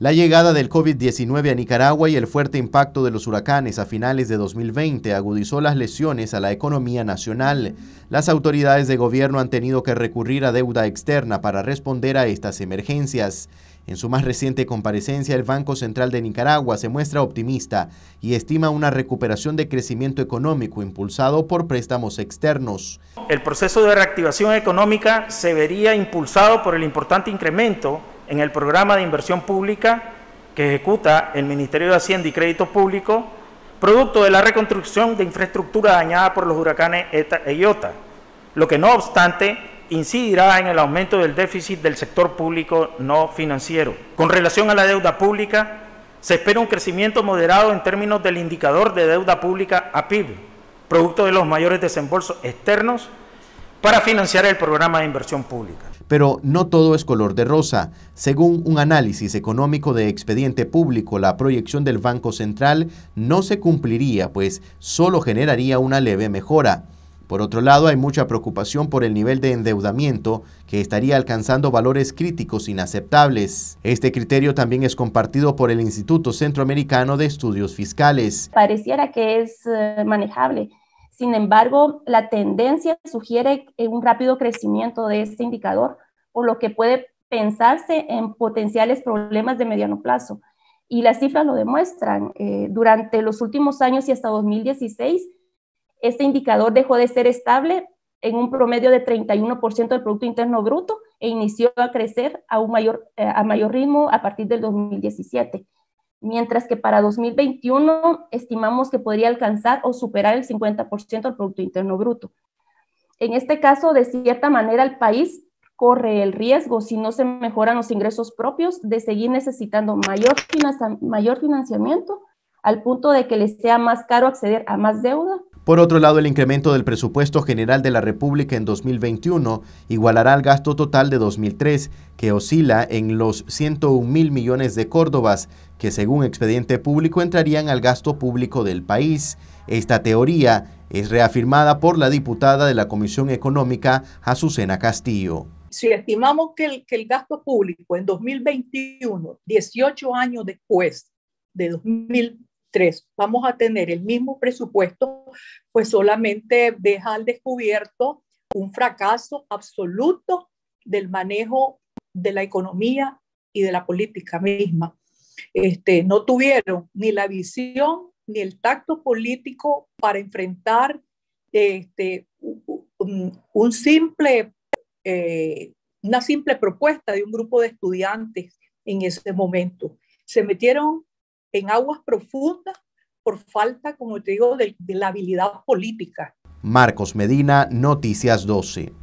La llegada del COVID-19 a Nicaragua y el fuerte impacto de los huracanes a finales de 2020 agudizó las lesiones a la economía nacional. Las autoridades de gobierno han tenido que recurrir a deuda externa para responder a estas emergencias. En su más reciente comparecencia, el Banco Central de Nicaragua se muestra optimista y estima una recuperación de crecimiento económico impulsado por préstamos externos. El proceso de reactivación económica se vería impulsado por el importante incremento en el programa de inversión pública que ejecuta el Ministerio de Hacienda y Crédito Público, producto de la reconstrucción de infraestructura dañada por los huracanes ETA e IOTA, lo que no obstante incidirá en el aumento del déficit del sector público no financiero. Con relación a la deuda pública, se espera un crecimiento moderado en términos del indicador de deuda pública a PIB, producto de los mayores desembolsos externos para financiar el programa de inversión pública. Pero no todo es color de rosa. Según un análisis económico de expediente público, la proyección del Banco Central no se cumpliría, pues solo generaría una leve mejora. Por otro lado, hay mucha preocupación por el nivel de endeudamiento que estaría alcanzando valores críticos inaceptables. Este criterio también es compartido por el Instituto Centroamericano de Estudios Fiscales. Pareciera que es eh, manejable sin embargo, la tendencia sugiere eh, un rápido crecimiento de este indicador, por lo que puede pensarse en potenciales problemas de mediano plazo. Y las cifras lo demuestran. Eh, durante los últimos años y hasta 2016, este indicador dejó de ser estable en un promedio de 31% del Producto Interno Bruto e inició a crecer a, un mayor, eh, a mayor ritmo a partir del 2017 mientras que para 2021 estimamos que podría alcanzar o superar el 50% del Producto Interno Bruto. En este caso, de cierta manera, el país corre el riesgo, si no se mejoran los ingresos propios, de seguir necesitando mayor, mayor financiamiento al punto de que le sea más caro acceder a más deuda por otro lado, el incremento del presupuesto general de la República en 2021 igualará al gasto total de 2003, que oscila en los 101 mil millones de córdobas, que según expediente público entrarían al gasto público del país. Esta teoría es reafirmada por la diputada de la Comisión Económica, Azucena Castillo. Si estimamos que el, gasto público en 2021, 18 años después de 2000, tres vamos a tener el mismo presupuesto, pues solamente deja al descubierto un fracaso absoluto del manejo de la economía y de la política misma. Este, no tuvieron ni la visión ni el tacto político para enfrentar este, un, simple, eh, una simple propuesta de un grupo de estudiantes en ese momento. Se metieron en aguas profundas por falta, como te digo, de, la habilidad política. Marcos Medina, Noticias 12.